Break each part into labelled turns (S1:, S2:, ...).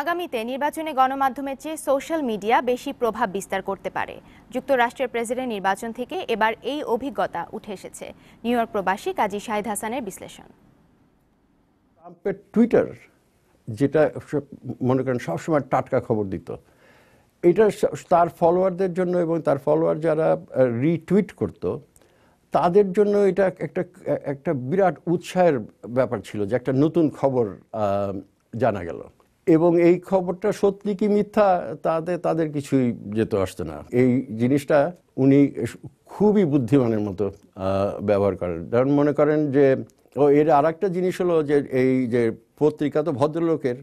S1: আগামীতে নির্বাচনে গণমাধ্যমের চেয়ে সোশ্যাল মিডিয়া বেশি প্রভাব বিস্তার করতে পারে যুক্তরাষ্ট্রের প্রেসিডেন্ট নির্বাচন থেকে এবার এই অভিজ্ঞতা উঠে এসেছে নিউ ইয়র্ক প্রবাসী কাজী শাহিদ হাসানের বিশ্লেষণ ট্রাম্পের টুইটার যেটা মনে করেন সবসময় টাটকা খবর দিত এটা তার ফলোয়ারদের জন্য এবং তার ফলোয়ার যারা রিটুইট করত তাদের জন্য এটা একটা একটা বিরাট উৎসাহের ব্যাপার ছিল যে একটা নতুন খবর জানা গেল এবং এই খবরটা সত্যি কি মিথ্যা তাতে তাদের কিছুই যেত আসতো না এই জিনিসটা উনি খুবই বুদ্ধিমানের মতো ব্যবহার করেন কারণ মনে করেন যে ও এর আর একটা জিনিস হলো যে এই যে পত্রিকা তো ভদ্রলোকের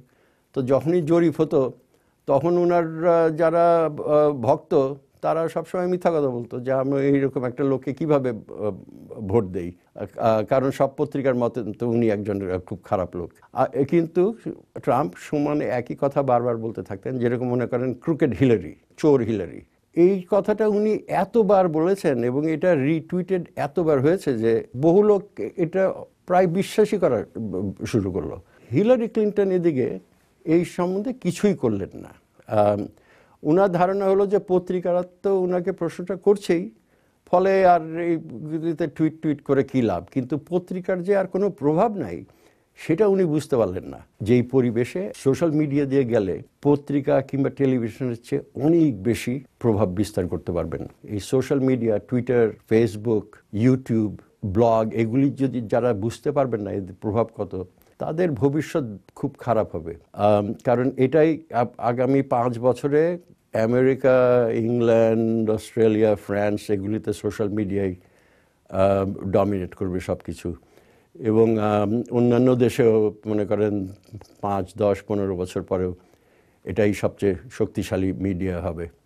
S1: তো যখনই জরিপ হতো তখন ওনার যারা ভক্ত তারা সবসময় মিথ্যা কথা বলতো যে আমি এইরকম একটা লোককে কিভাবে ভোট দেই কারণ সব পত্রিকার মতে তো উনি একজন খুব খারাপ লোক কিন্তু ট্রাম্প সমানে একই কথা বারবার বলতে থাকতেন যেরকম মনে করেন ক্রুকেট হিলারি চোর হিলারি এই কথাটা উনি এতবার বলেছেন এবং এটা রিটুইটেড এতবার হয়েছে যে বহু লোক এটা প্রায় বিশ্বাসই করা শুরু করলো হিলারি ক্লিন্টন এদিকে এই সম্বন্ধে কিছুই করলেন না ওনার ধারণা হলো যে পত্রিকারা তো ওনাকে প্রশ্নটা করছেই ফলে আর এইগুলিতে টুইট টুইট করে কী লাভ কিন্তু পত্রিকার যে আর কোনো প্রভাব নাই সেটা উনি বুঝতে পারলেন না যেই পরিবেশে সোশ্যাল মিডিয়া দিয়ে গেলে পত্রিকা কিংবা টেলিভিশনের চেয়ে অনেক বেশি প্রভাব বিস্তার করতে পারবেন এই social media Twitter Facebook YouTube blog এগুলি যদি যারা বুঝতে পারবেন না এদের প্রভাব কত তাদের ভবিষ্যৎ খুব খারাপ হবে কারণ এটাই আগামী পাঁচ বছরে আমেরিকা ইংল্যান্ড অস্ট্রেলিয়া ফ্রান্স এগুলিতে সোশ্যাল মিডিয়ায় ডমিনেট করবে সব কিছু এবং অন্যান্য দেশেও মনে করেন পাঁচ দশ পনেরো বছর পরেও এটাই সবচেয়ে শক্তিশালী মিডিয়া হবে